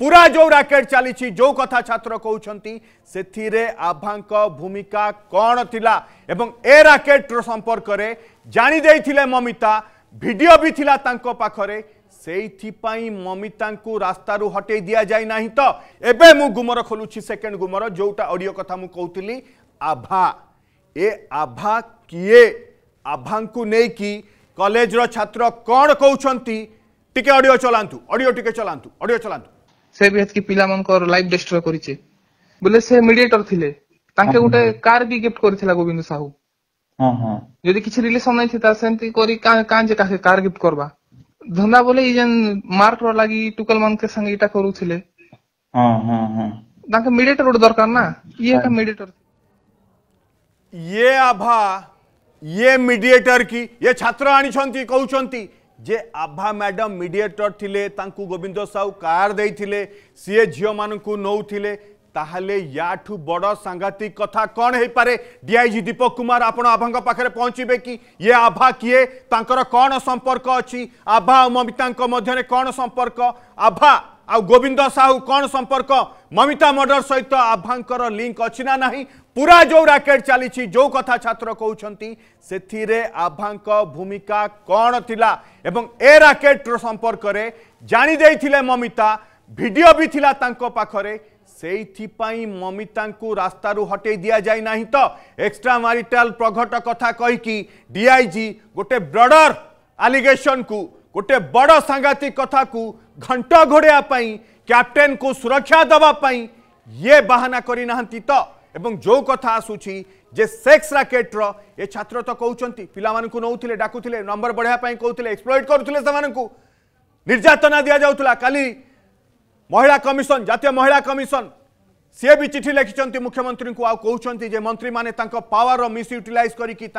ପୁରା ଯେଉଁ ରାକେଟ୍ ଚାଲିଛି ଯେଉଁ କଥା ଛାତ୍ର କହୁଛନ୍ତି ସେଥିରେ ଆଭାଙ୍କ ଭୂମିକା କ'ଣ ଥିଲା ଏବଂ ଏ ରାକେଟ୍ର ସମ୍ପର୍କରେ ଜାଣିଦେଇଥିଲେ ମମିତା ଭିଡ଼ିଓ ବି ଥିଲା ତାଙ୍କ ପାଖରେ ସେଇଥିପାଇଁ ମମିତାଙ୍କୁ ରାସ୍ତାରୁ ହଟେଇ ଦିଆଯାଇ ନାହିଁ ତ ଏବେ ମୁଁ ଗୁମର ଖୋଲୁଛି ସେକେଣ୍ଡ ଗୁମର ଯେଉଁଟା ଅଡ଼ିଓ କଥା ମୁଁ କହୁଥିଲି ଆଭା ଏ ଆଭା କିଏ ଆଭାଙ୍କୁ ନେଇକି କଲେଜର ଛାତ୍ର କ'ଣ କହୁଛନ୍ତି ଟିକେ ଅଡ଼ିଓ ଚଲାନ୍ତୁ ଅଡ଼ିଓ ଟିକେ ଚଲାନ୍ତୁ ଅଡ଼ିଓ ଚଲାନ୍ତୁ ସେ ବି ହେତକି ପିଲାମାନଙ୍କର ଲାଇଫ ଡିଷ୍ଟ୍ରୟ କରିଛେ ବୋଲେ ସେ ମିଡିଏଟର ଥିଲେ ତାଙ୍କେ ଗୋଟେ କାର ବି ଗିଫ୍ଟ କରିଥିଲା ଗୋବିନ୍ଦ ସାହୁ ଯଦି କିଛି ରିଲେସନ ନାଇଁ ଥିତା ସେମିତି କରି କାଁ ଯେ କାକେ କାର ଗିଫ୍ଟ କରବା ଧନ୍ଦା ବୋଲେ ଇ ଯେନ୍ ମାର୍କ ର ଲାଗି ଟୁକେଲ ମାନଙ୍କ ସାଙ୍ଗେ ଇଟା କରୁଥିଲେ ତାଙ୍କେ ମିଡିଏଟର ଗୋଟେ ଦରକାର ନା ଇଏ ଏକା ମିଡିଏଟର ଇଏ ଆଭା ଇଏ ମିଡିଏଟର କି ଇଏ ଛାତ୍ର ଆଣିଛନ୍ତି କହୁଛନ୍ତି যে আভা ম্যাডাম মিডিয়েটর থিলে তাঁকু গোবিন্দ সাউ কার দেইথিলে সিয়ে ঝিও মানুকু নৌথিলে তাহলে ইয়াঠু বড় সাংঘাতিক কথা কণ হইপারে ডিআইজি দীপক কুমার আপনার আভাঙ্ক পাখে পৌঁছবে কি ইয়ে আভা কিয়ে তাঁকর কণ সম্পর্ক অছি আভা ও মমিতাঙ্ক মধ্যে কণ সম্পর্ক আভা आोविन्द साहु कन् सम्पर्क ममिता मर्डर सहित आभाङ्कर लिङ्क अझ नै पूरा जो राकेट चाहिँ जो कथा छात्र कि आभाङ्क भूमिका कन् थाहा ए राकेट र सम्पर्कले जाँदै ममिता भिडियो भी थिला तांको पाखरे সেইপাই মমিতাঙ্কু রাস্তারু হটাই দিয়া যাই না তো এক্সট্রা ম্যারিটাল প্রঘট কথা কইকি ডিআইজি গোটে ব্রডর আলিগেসন কু গোটে বড় সাংঘাতিক কথা কু घंट घोड़ाई कैप्टेन को सुरक्षा दवापी ये बाहना करना तो एवं जो कथा आसूसी जे सेक्स राकेट्र ये छात्र तो कौन पिला नौते डाकुले नंबर बढ़ायापी कौन एक्सप्लोइट करतना दि जाऊला का महिला कमिशन जितिय महिला कमिशन सी भी चिठी लिखिं मुख्यमंत्री को आ कौन जे मंत्री मैंने पावर मिसयुटिलइ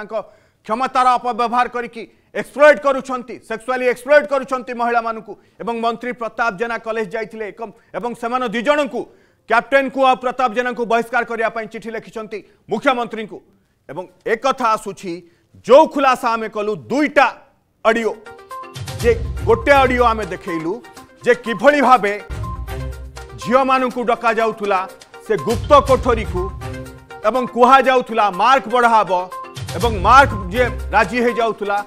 करमतार अपव्यवहार करी ଏକ୍ସପ୍ଲୋଏଡ୍ କରୁଛନ୍ତି ସେକ୍ସୁଆଲି ଏକ୍ସପ୍ଲୋଏଡ୍ କରୁଛନ୍ତି ମହିଳାମାନଙ୍କୁ ଏବଂ ମନ୍ତ୍ରୀ ପ୍ରତାପ ଜେନା କଲେଜ ଯାଇଥିଲେ ଏବଂ ସେମାନେ ଦୁଇ ଜଣଙ୍କୁ କ୍ୟାପ୍ଟେନ୍କୁ ଆଉ ପ୍ରତାପ ଜେନାଙ୍କୁ ବହିଷ୍କାର କରିବା ପାଇଁ ଚିଠି ଲେଖିଛନ୍ତି ମୁଖ୍ୟମନ୍ତ୍ରୀଙ୍କୁ ଏବଂ ଏକଥା ଆସୁଛି ଯେଉଁ ଖୁଲାସା ଆମେ କଲୁ ଦୁଇଟା ଅଡ଼ିଓ ଯେ ଗୋଟେ ଅଡ଼ିଓ ଆମେ ଦେଖେଇଲୁ ଯେ କିଭଳି ଭାବେ ଝିଅମାନଙ୍କୁ ଡକାଯାଉଥିଲା ସେ ଗୁପ୍ତ କୋଠରୀକୁ ଏବଂ କୁହାଯାଉଥିଲା ମାର୍କ ବଢ଼ାହବ ଏବଂ ମାର୍କ ଯିଏ ରାଜି ହେଇଯାଉଥିଲା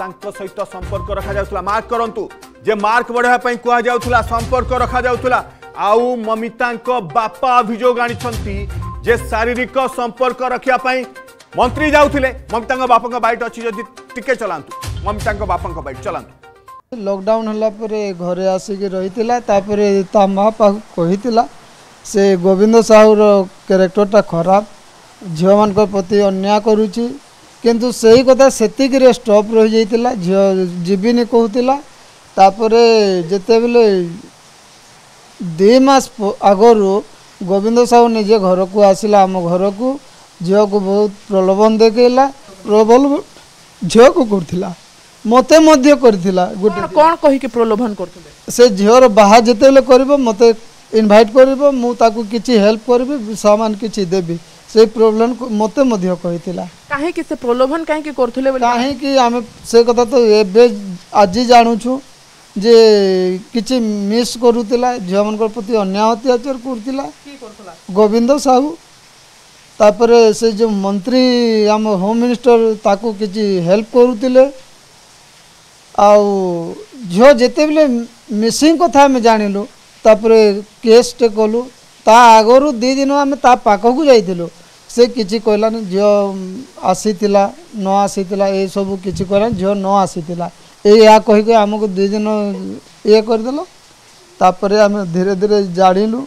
ତାଙ୍କ ସହିତ ସମ୍ପର୍କ ରଖାଯାଉଥିଲା ମାର୍କ କରନ୍ତୁ ଯେ ମାର୍କ ବଢ଼ାଇବା ପାଇଁ କୁହାଯାଉଥିଲା ସମ୍ପର୍କ ରଖାଯାଉଥିଲା ଆଉ ମମିତାଙ୍କ ବାପା ଅଭିଯୋଗ ଆଣିଛନ୍ତି ଯେ ଶାରୀରିକ ସମ୍ପର୍କ ରଖିବା ପାଇଁ ମନ୍ତ୍ରୀ ଯାଉଥିଲେ ମମିତାଙ୍କ ବାପାଙ୍କ ବାଇଟ୍ ଅଛି ଯଦି ଟିକେ ଚଲାନ୍ତୁ ମମିତାଙ୍କ ବାପାଙ୍କ ବାଇଟ୍ ଚଲାନ୍ତୁ ଲକଡାଉନ୍ ହେଲା ପରେ ଘରେ ଆସିକି ରହିଥିଲା ତାପରେ ତା ମା ପାଖକୁ କହିଥିଲା ସେ ଗୋବିନ୍ଦ ସାହୁର କ୍ୟାରେକ୍ଟରଟା ଖରାପ ଝିଅମାନଙ୍କ ପ୍ରତି ଅନ୍ୟାୟ କରୁଛି किंतु से ही कथा से स्टप रही जाइला झी जीवन कहूला तापर जितेबले दस आगर गोविंद साहू निजे घर को आसला आम घर को झी को बहुत प्रलोभन देखला प्रबल झी को कर मत कर प्रलोभन कर झीर बाहर जिते कर मत इनभैट कर मुझे किसी करी सामान किसी देवी से प्रोब्लम मत कही କାହିଁକି ସେ ପ୍ରଲୋଭନ କାହିଁକି କରୁଥିଲେ ବୋଲି କାହିଁକି ଆମେ ସେ କଥା ତ ଏବେ ଆଜି ଜାଣୁଛୁ ଯେ କିଛି ମିସ୍ କରୁଥିଲା ଝିଅମାନଙ୍କ ପ୍ରତି ଅନ୍ୟାୟ ଅତ୍ୟାଚାର କରୁଥିଲା ଗୋବିନ୍ଦ ସାହୁ ତାପରେ ସେ ଯେଉଁ ମନ୍ତ୍ରୀ ଆମ ହୋମ୍ ମିନିଷ୍ଟର ତାକୁ କିଛି ହେଲ୍ପ କରୁଥିଲେ ଆଉ ଝିଅ ଯେତେବେଳେ ମିସିଂ କଥା ଆମେ ଜାଣିଲୁ ତାପରେ କେସ୍ଟେ କଲୁ ତା ଆଗରୁ ଦୁଇ ଦିନ ଆମେ ତା ପାଖକୁ ଯାଇଥିଲୁ ସେ କିଛି କହିଲାନି ଝିଅ ଆସିଥିଲା ନ ଆସିଥିଲା ଏସବୁ କିଛି କହିଲାନି ଝିଅ ନ ଆସିଥିଲା ଏହା କହିକି ଆମକୁ ଦୁଇ ଦିନ ଇଏ କରିଦେଲ ତାପରେ ଆମେ ଧୀରେ ଧୀରେ ଜାଣିଲୁ